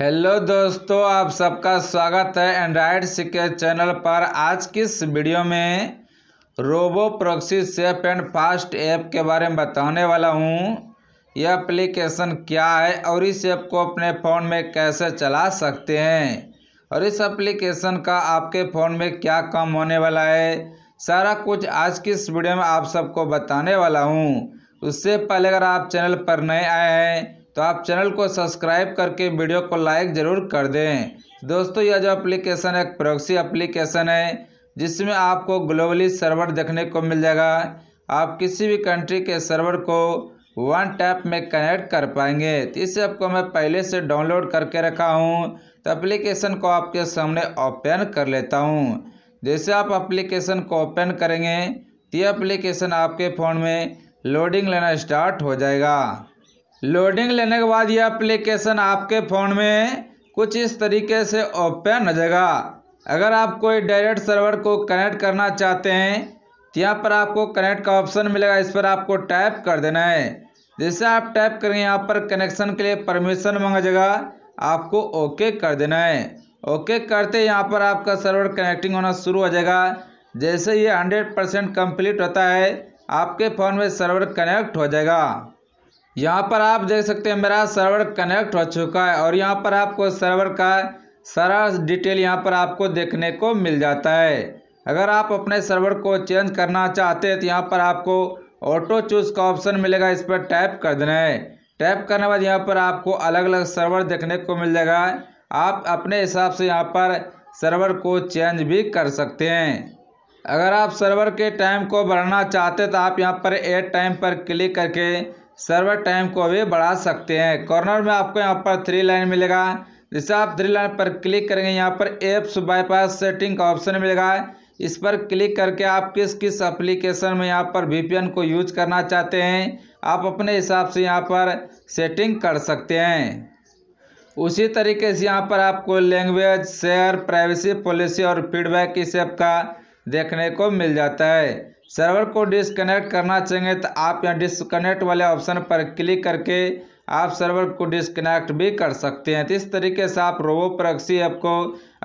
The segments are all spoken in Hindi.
हेलो दोस्तों आप सबका स्वागत है एंड्राइड सिक्योर चैनल पर आज की इस वीडियो में robo proxy safe and fast app के बारे में बताने वाला हूँ यह एप्लीकेशन क्या है और इस ऐप को अपने फ़ोन में कैसे चला सकते हैं और इस एप्लीकेशन का आपके फ़ोन में क्या काम होने वाला है सारा कुछ आज की इस वीडियो में आप सबको बताने वाला हूँ उससे पहले अगर आप चैनल पर नए आए हैं तो आप चैनल को सब्सक्राइब करके वीडियो को लाइक ज़रूर कर दें दोस्तों यह जो एप्लीकेशन है एक प्रोक्सी एप्लीकेशन है जिसमें आपको ग्लोबली सर्वर देखने को मिल जाएगा आप किसी भी कंट्री के सर्वर को वन टैप में कनेक्ट कर पाएंगे तो इस ऐप को मैं पहले से डाउनलोड करके रखा हूँ तो एप्लीकेशन को आपके सामने ओपन कर लेता हूँ जैसे आप एप्लीकेशन को ओपन करेंगे तो ये एप्लीकेशन आपके फ़ोन में लोडिंग लेना स्टार्ट हो जाएगा लोडिंग लेने के बाद यह एप्लीकेशन आपके फ़ोन में कुछ इस तरीके से ओपन हो जाएगा अगर आप कोई डायरेक्ट सर्वर को कनेक्ट करना चाहते हैं तो यहाँ पर आपको कनेक्ट का ऑप्शन मिलेगा इस पर आपको टैप कर देना है जैसे आप टैप करेंगे यहाँ पर कनेक्शन के लिए परमिशन मांगा जाएगा आपको ओके कर देना है ओके करते यहाँ पर आपका सर्वर कनेक्टिंग होना शुरू हो जाएगा जैसे ये हंड्रेड परसेंट कम्प्लीट होता है आपके फ़ोन में सर्वर कनेक्ट हो जाएगा यहाँ पर आप देख सकते हैं मेरा सर्वर कनेक्ट हो चुका है और यहाँ पर आपको सर्वर का सारा डिटेल यहाँ पर आपको देखने को मिल जाता है अगर आप अपने सर्वर को चेंज करना चाहते हैं तो यहाँ पर आपको ऑटो चूज का ऑप्शन मिलेगा इस पर टैप कर देना है टैप करने बाद यहाँ पर आपको अलग अलग सर्वर देखने को मिल जाएगा आप अपने हिसाब से यहाँ पर सर्वर को चेंज भी कर सकते हैं अगर आप सर्वर के टाइम को बढ़ाना चाहते तो आप यहाँ पर एट टाइम पर क्लिक करके सर्वर टाइम को भी बढ़ा सकते हैं कॉर्नर में आपको यहाँ पर थ्री लाइन मिलेगा जैसे आप थ्री लाइन पर क्लिक करेंगे यहाँ पर एप्स बाईपास सेटिंग का ऑप्शन मिलेगा इस पर क्लिक करके आप किस किस एप्लीकेशन में यहाँ पर वीपीएन को यूज करना चाहते हैं आप अपने हिसाब से यहाँ पर सेटिंग कर सकते हैं उसी तरीके से यहाँ पर आपको लैंग्वेज शेयर प्राइवेसी पॉलिसी और फीडबैक इस ऐप का देखने को मिल जाता है सर्वर को डिसकनेक्ट करना चाहेंगे तो आप यहाँ डिसकनेक्ट वाले ऑप्शन पर क्लिक करके आप सर्वर को डिसकनेक्ट भी कर सकते हैं तो इस तरीके से आप रोबो प्रक्सी ऐप को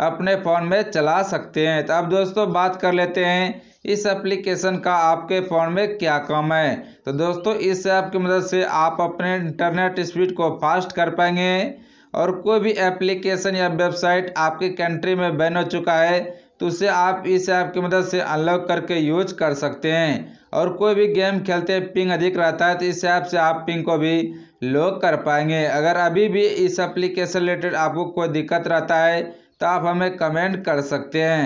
अपने फ़ोन में चला सकते हैं तो अब दोस्तों बात कर लेते हैं इस एप्लीकेशन का आपके फ़ोन में क्या काम है तो दोस्तों इस ऐप की मदद से आप अपने इंटरनेट स्पीड को फास्ट कर पाएंगे और कोई भी एप्लीकेशन या वेबसाइट आपकी कंट्री में बैन हो चुका है तो उसे आप इस ऐप की मदद से अनलॉक करके यूज कर सकते हैं और कोई भी गेम खेलते पिंग अधिक रहता है तो इस ऐप से आप पिंग को भी लॉक कर पाएंगे अगर अभी भी इस एप्लीकेशन रिलेटेड आपको कोई दिक्कत रहता है तो आप हमें कमेंट कर सकते हैं